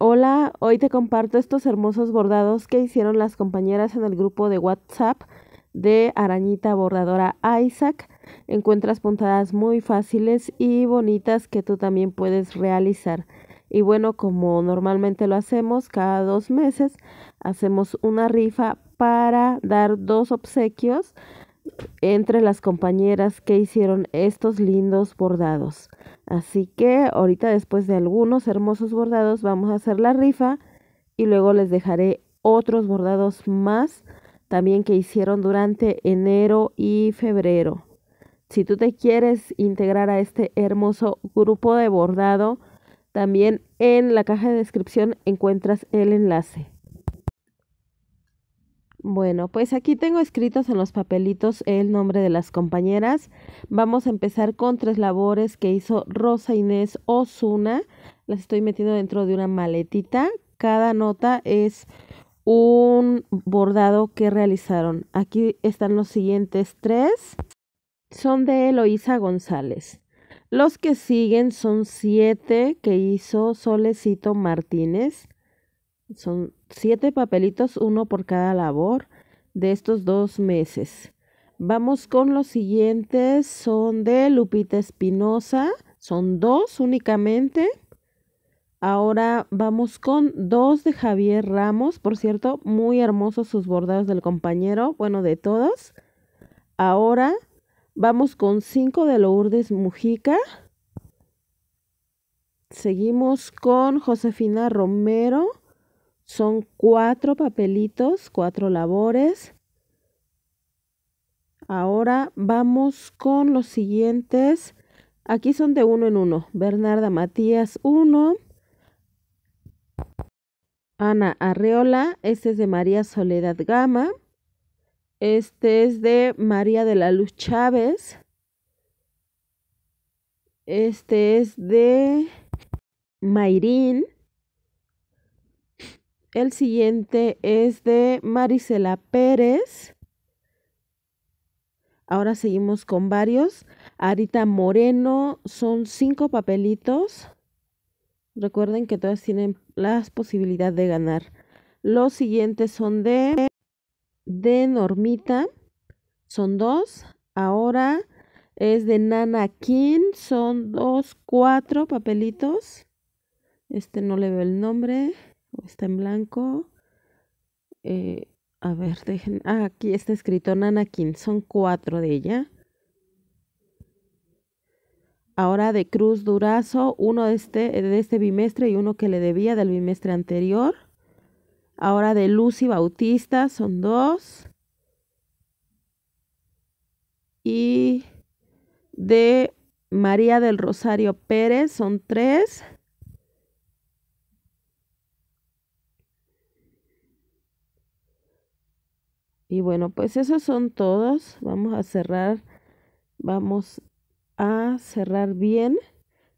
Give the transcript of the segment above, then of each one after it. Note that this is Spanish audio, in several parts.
Hola, hoy te comparto estos hermosos bordados que hicieron las compañeras en el grupo de WhatsApp de Arañita Bordadora Isaac. Encuentras puntadas muy fáciles y bonitas que tú también puedes realizar. Y bueno, como normalmente lo hacemos, cada dos meses hacemos una rifa para dar dos obsequios entre las compañeras que hicieron estos lindos bordados. Así que ahorita después de algunos hermosos bordados vamos a hacer la rifa y luego les dejaré otros bordados más también que hicieron durante enero y febrero. Si tú te quieres integrar a este hermoso grupo de bordado, también en la caja de descripción encuentras el enlace. Bueno, pues aquí tengo escritos en los papelitos el nombre de las compañeras. Vamos a empezar con tres labores que hizo Rosa Inés Osuna. Las estoy metiendo dentro de una maletita. Cada nota es un bordado que realizaron. Aquí están los siguientes tres. Son de Eloísa González. Los que siguen son siete que hizo Solecito Martínez. Son siete papelitos, uno por cada labor de estos dos meses. Vamos con los siguientes, son de Lupita Espinosa, son dos únicamente. Ahora vamos con dos de Javier Ramos, por cierto, muy hermosos sus bordados del compañero, bueno, de todos. Ahora vamos con cinco de Lourdes Mujica. Seguimos con Josefina Romero. Son cuatro papelitos, cuatro labores. Ahora vamos con los siguientes. Aquí son de uno en uno. Bernarda Matías, uno. Ana Arreola, este es de María Soledad Gama. Este es de María de la Luz Chávez. Este es de Mayrín. El siguiente es de Marisela Pérez. Ahora seguimos con varios. Arita Moreno, son cinco papelitos. Recuerden que todas tienen las posibilidad de ganar. Los siguientes son de, de Normita, son dos. Ahora es de Nana King, son dos, cuatro papelitos. Este no le veo el nombre está en blanco. Eh, a ver, dejen. Ah, aquí está escrito nana King. Son cuatro de ella. Ahora de Cruz Durazo, uno de este, de este bimestre y uno que le debía del bimestre anterior. Ahora de Lucy Bautista, son dos. Y de María del Rosario Pérez, son tres. Y bueno, pues esos son todos. Vamos a cerrar. Vamos a cerrar bien.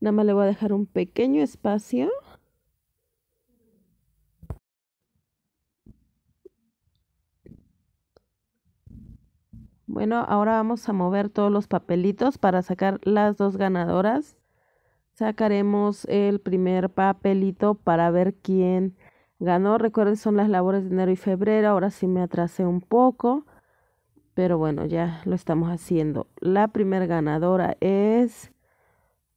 Nada más le voy a dejar un pequeño espacio. Bueno, ahora vamos a mover todos los papelitos para sacar las dos ganadoras. Sacaremos el primer papelito para ver quién ganó. Recuerden, son las labores de enero y febrero. Ahora sí me atrasé un poco, pero bueno, ya lo estamos haciendo. La primer ganadora es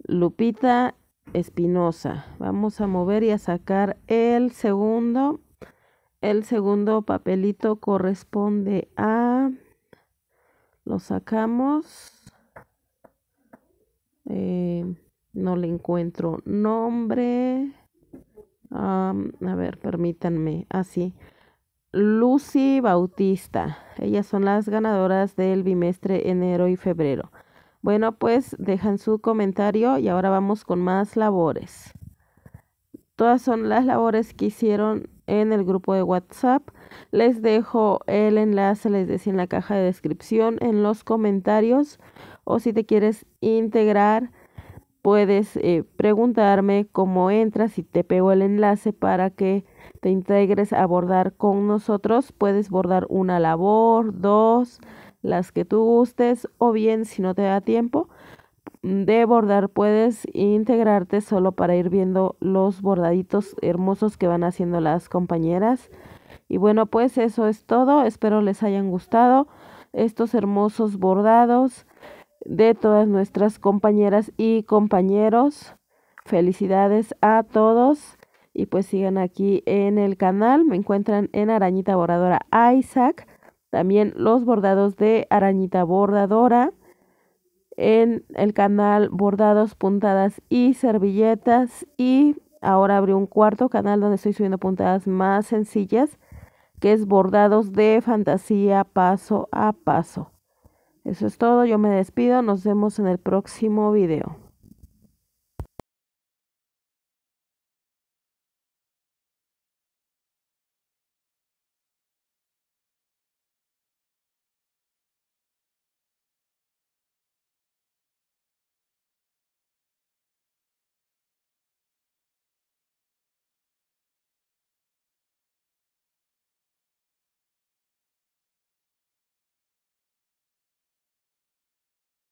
Lupita Espinosa. Vamos a mover y a sacar el segundo. El segundo papelito corresponde a... Lo sacamos. Eh, no le encuentro nombre a ver, permítanme. Así. Lucy Bautista. Ellas son las ganadoras del bimestre enero y febrero. Bueno, pues dejan su comentario y ahora vamos con más labores. Todas son las labores que hicieron en el grupo de WhatsApp. Les dejo el enlace, les decía en la caja de descripción, en los comentarios. O si te quieres integrar puedes eh, preguntarme cómo entras y te pego el enlace para que te integres a bordar con nosotros. Puedes bordar una labor, dos, las que tú gustes o bien si no te da tiempo de bordar puedes integrarte solo para ir viendo los bordaditos hermosos que van haciendo las compañeras. Y bueno, pues eso es todo. Espero les hayan gustado estos hermosos bordados de todas nuestras compañeras y compañeros. Felicidades a todos y pues sigan aquí en el canal. Me encuentran en Arañita Bordadora Isaac, también los bordados de Arañita Bordadora en el canal Bordados, Puntadas y Servilletas y ahora abrí un cuarto canal donde estoy subiendo puntadas más sencillas que es Bordados de Fantasía paso a paso. Eso es todo, yo me despido, nos vemos en el próximo video.